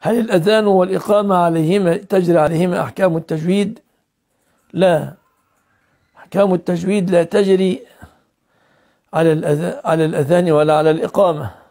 هل الأذان والإقامة عليهما تجري عليهما أحكام التجويد؟ لا أحكام التجويد لا تجري على الأذان ولا على الإقامة